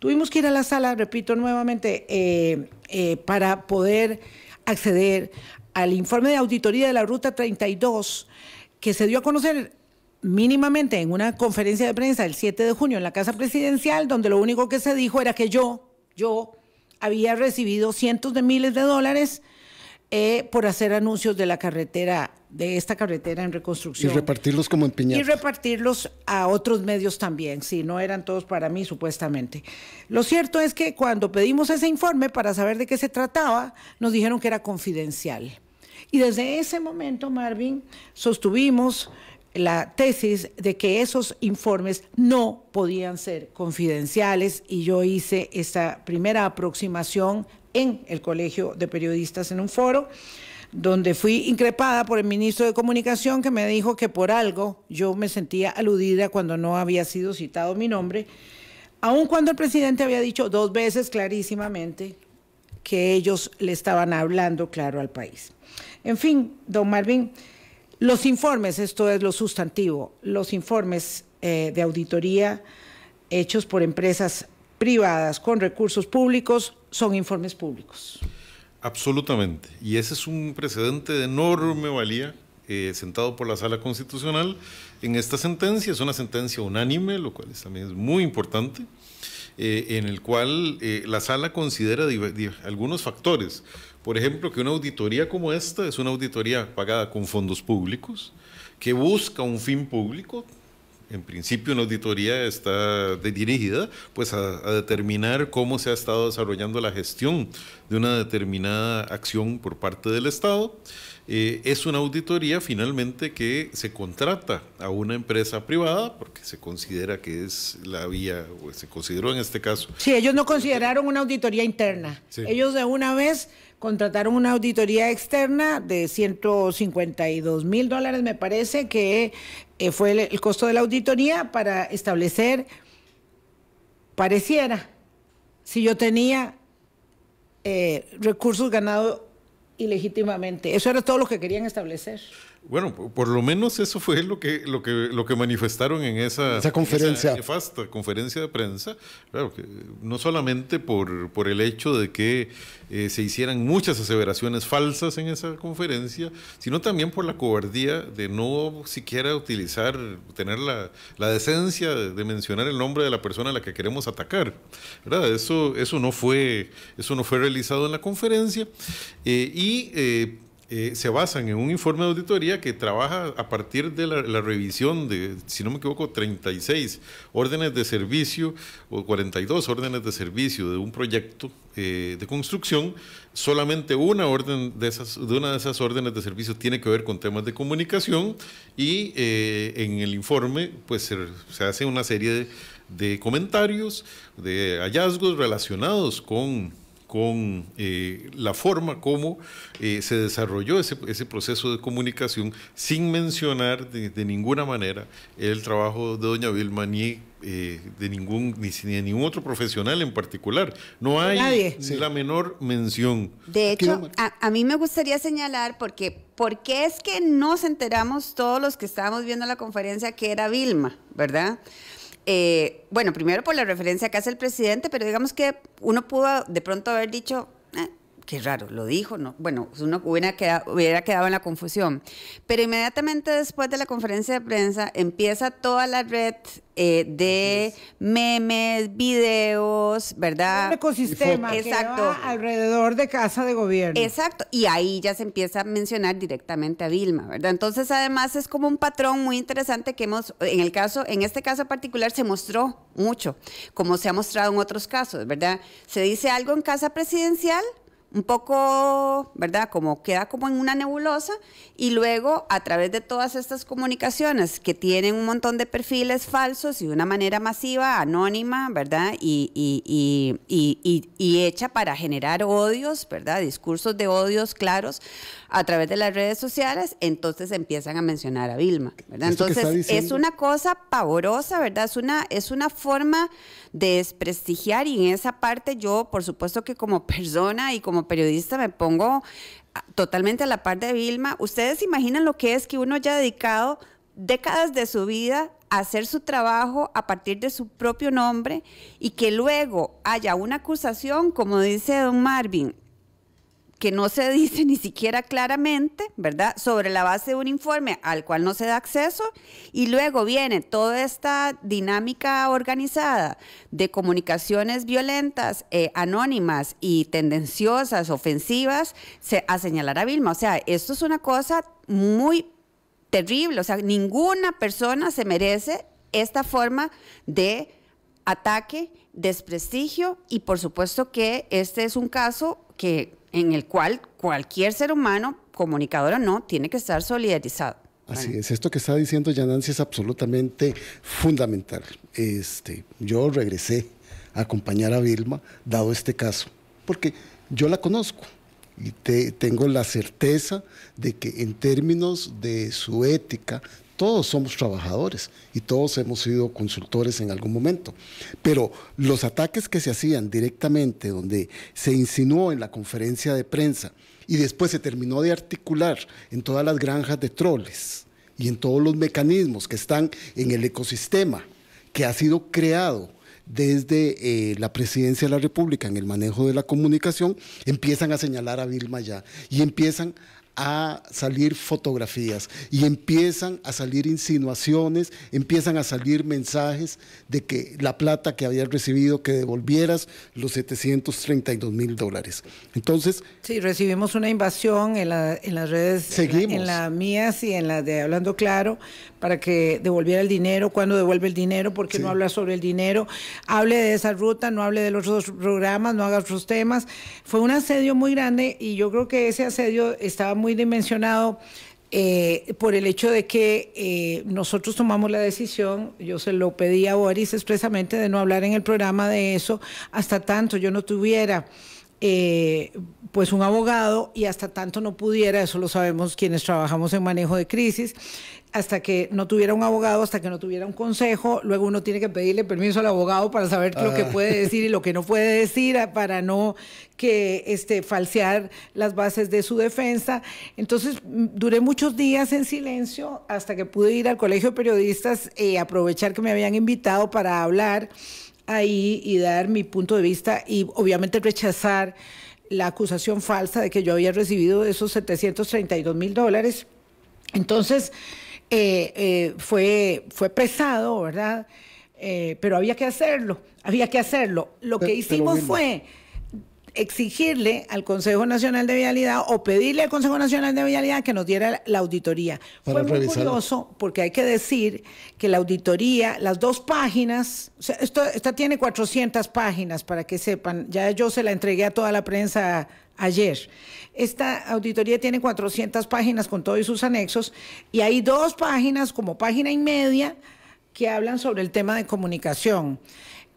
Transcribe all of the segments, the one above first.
Tuvimos que ir a la sala, repito nuevamente, eh, eh, para poder acceder al informe de auditoría de la Ruta 32 que se dio a conocer mínimamente en una conferencia de prensa el 7 de junio en la Casa Presidencial, donde lo único que se dijo era que yo, yo había recibido cientos de miles de dólares eh, por hacer anuncios de la carretera, de esta carretera en reconstrucción. Y repartirlos como en piñata. Y repartirlos a otros medios también, si no eran todos para mí supuestamente. Lo cierto es que cuando pedimos ese informe para saber de qué se trataba, nos dijeron que era confidencial. Y desde ese momento, Marvin, sostuvimos la tesis de que esos informes no podían ser confidenciales y yo hice esta primera aproximación en el Colegio de Periodistas en un foro donde fui increpada por el ministro de Comunicación que me dijo que por algo yo me sentía aludida cuando no había sido citado mi nombre, aun cuando el presidente había dicho dos veces clarísimamente que ellos le estaban hablando claro al país. En fin, don Marvin, los informes, esto es lo sustantivo, los informes eh, de auditoría hechos por empresas privadas con recursos públicos son informes públicos. Absolutamente. Y ese es un precedente de enorme valía eh, sentado por la Sala Constitucional en esta sentencia. Es una sentencia unánime, lo cual también es muy importante. Eh, en el cual eh, la sala considera algunos factores. Por ejemplo, que una auditoría como esta es una auditoría pagada con fondos públicos, que busca un fin público, en principio una auditoría está dirigida pues a, determinar cómo se ha estado desarrollando la gestión de una determinada acción por parte del Estado. Eh, es una auditoría finalmente que se contrata a una empresa privada porque se considera que es la vía, o se consideró en este caso. Sí, ellos no consideraron una auditoría interna. Ellos de una vez contrataron una auditoría externa de 152 mil dólares, me parece, que eh, fue el, costo de la auditoría para establecer, pareciera, si yo tenía eh, recursos ganados ilegítimamente. Eso era todo lo que querían establecer. Bueno, por lo menos eso fue lo que, lo que, lo que manifestaron en esa, conferencia. nefasta conferencia de prensa. no solamente por, el hecho de que eh, se hicieran muchas aseveraciones falsas en esa conferencia, sino también por la cobardía de no siquiera utilizar, tener la, decencia de, mencionar el nombre de la persona a la que queremos atacar. Eso, eso, no, fue, eso no fue realizado en la conferencia. Eh, y. Eh, eh, se basan en un informe de auditoría que trabaja a partir de la, revisión de, si no me equivoco, 36 órdenes de servicio o 42 órdenes de servicio de un proyecto eh, de construcción. Solamente una, orden de, esas, de una de esas órdenes de servicio tiene que ver con temas de comunicación y eh, en el informe pues se, hace una serie de comentarios, de hallazgos relacionados con con eh, la forma como eh, se desarrolló ese, proceso de comunicación, sin mencionar de, ninguna manera el trabajo de doña Vilma ni eh, de ningún ni, de ningún otro profesional en particular. No hay la menor mención. De hecho, a, mí me gustaría señalar porque porque es que nos enteramos todos los que estábamos viendo la conferencia que era Vilma, ¿verdad? Eh, bueno, primero por la referencia que hace el presidente, pero digamos que uno pudo de pronto haber dicho, qué raro, lo dijo, ¿no? Bueno, uno hubiera quedado, hubiera quedado en la confusión. Pero inmediatamente después de la conferencia de prensa empieza toda la red eh, de memes, videos, ¿verdad? Un ecosistema Exacto. Que va alrededor de casa de gobierno. Exacto, y ahí ya se empieza a mencionar directamente a Vilma, ¿verdad? Entonces, además es como un patrón muy interesante que hemos en el caso en este caso particular se mostró mucho, como se ha mostrado en otros casos, ¿verdad? Se dice algo en casa presidencial un poco, ¿verdad? Como queda como en una nebulosa y luego a través de todas estas comunicaciones que tienen un montón de perfiles falsos y de una manera masiva, anónima, ¿verdad? Y, y, y, y, hecha para generar odios, ¿verdad? Discursos de odios claros a través de las redes sociales, entonces empiezan a mencionar a Vilma, ¿verdad? Entonces es una cosa pavorosa, ¿verdad? Es una, es una forma de desprestigiar y en esa parte yo, por supuesto que como persona y como periodista me pongo totalmente a la par de Vilma. Ustedes imaginan lo que es que uno haya dedicado décadas de su vida a hacer su trabajo a partir de su propio nombre y que luego haya una acusación, como dice don Marvin, que no se dice ni siquiera claramente, ¿verdad? Sobre la base de un informe al cual no se da acceso y luego viene toda esta dinámica organizada de comunicaciones violentas, eh, anónimas y tendenciosas, ofensivas, se, a señalar a Vilma. O sea, esto es una cosa muy terrible, o sea, ninguna persona se merece esta forma de ataque, desprestigio y por supuesto que este es un caso que en el cual cualquier ser humano, comunicador o no, tiene que estar solidarizado. Así es, esto que está diciendo Yanansi es absolutamente fundamental. Este, yo regresé a acompañar a Vilma, dado este caso, porque yo la conozco y tengo la certeza de que en términos de su ética, todos somos trabajadores y todos hemos sido consultores en algún momento. Pero los ataques que se hacían directamente, donde se insinuó en la conferencia de prensa y después se terminó de articular en todas las granjas de troles y en todos los mecanismos que están en el ecosistema que ha sido creado desde eh, la presidencia de la República en el manejo de la comunicación, empiezan a señalar a Vilma ya y empiezan a salir fotografías y empiezan a salir insinuaciones, empiezan a salir mensajes de que la plata que habías recibido, que devolvieras los 732 mil dólares. Entonces... Sí, recibimos una invasión en, en las redes, En, la, en las mías y en las de Hablando Claro, para que devolviera el dinero, cuando devuelve el dinero, porque no habla sobre el dinero, hable de esa ruta, no hable de los otros programas, no haga otros temas. Fue un asedio muy grande y yo creo que ese asedio estaba muy dimensionado. Eh, por el hecho de que eh, nosotros tomamos la decisión, yo se lo pedí a Boris expresamente de no hablar en el programa de eso hasta tanto yo no tuviera eh, pues un abogado y hasta tanto no pudiera, eso lo sabemos quienes trabajamos en manejo de crisis, hasta que no tuviera un abogado, hasta que no tuviera un consejo, luego uno tiene que pedirle permiso al abogado para saber lo que ah. puede decir y lo que no puede decir ah, para no que este falsear las bases de su defensa. Entonces, duré muchos días en silencio hasta que pude ir al colegio de periodistas y eh, aprovechar que me habían invitado para hablar ahí y dar mi punto de vista y obviamente rechazar la acusación falsa de que yo había recibido esos 732 mil dólares. Entonces, eh, eh, fue, fue pesado, ¿verdad? Eh, pero había que hacerlo, había que hacerlo. Lo que hicimos fue exigirle al Consejo Nacional de Vialidad o pedirle al Consejo Nacional de Vialidad que nos diera la auditoría. Fue muy curioso porque hay que decir que la auditoría, las dos páginas, esta tiene 400 páginas para que sepan, ya yo se la entregué a toda la prensa ayer. Esta auditoría tiene 400 páginas con todos sus anexos y hay dos páginas como página y media que hablan sobre el tema de comunicación.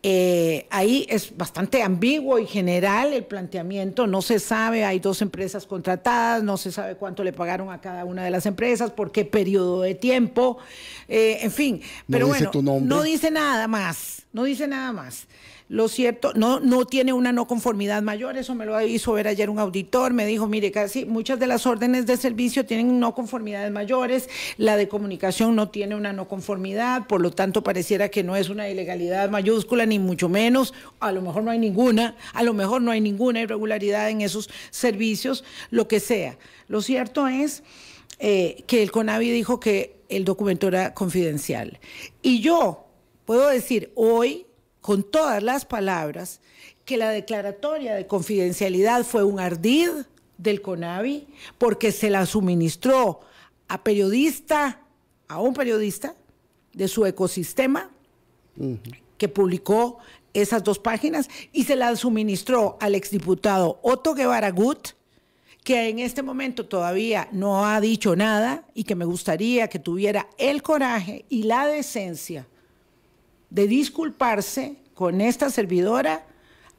Eh, ahí es bastante ambiguo y general el planteamiento, no se sabe, hay dos empresas contratadas, no se sabe cuánto le pagaron a cada una de las empresas, por qué periodo de tiempo, eh, en fin, pero no bueno, no dice nada más, no dice nada más. Lo cierto, no, no tiene una no conformidad mayor, eso me lo hizo ver ayer un auditor, me dijo, mire, casi muchas de las órdenes de servicio tienen no conformidades mayores, la de comunicación no tiene una no conformidad, por lo tanto pareciera que no es una ilegalidad mayúscula, ni mucho menos, a lo mejor no hay ninguna, a lo mejor no hay ninguna irregularidad en esos servicios, lo que sea. Lo cierto es eh, que el CONAVI dijo que el documento era confidencial. Y yo puedo decir hoy, con todas las palabras que la declaratoria de confidencialidad fue un ardid del CONAVI porque se la suministró a periodista, a un periodista de su ecosistema que publicó esas dos páginas y se la suministró al exdiputado Otto Guevara Gut, que en este momento todavía no ha dicho nada y que me gustaría que tuviera el coraje y la decencia de disculparse con esta servidora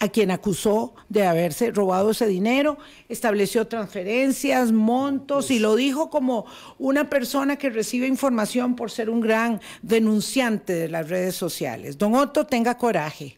a quien acusó de haberse robado ese dinero, estableció transferencias, montos y lo dijo como una persona que recibe información por ser un gran denunciante de las redes sociales. Don Otto, tenga coraje.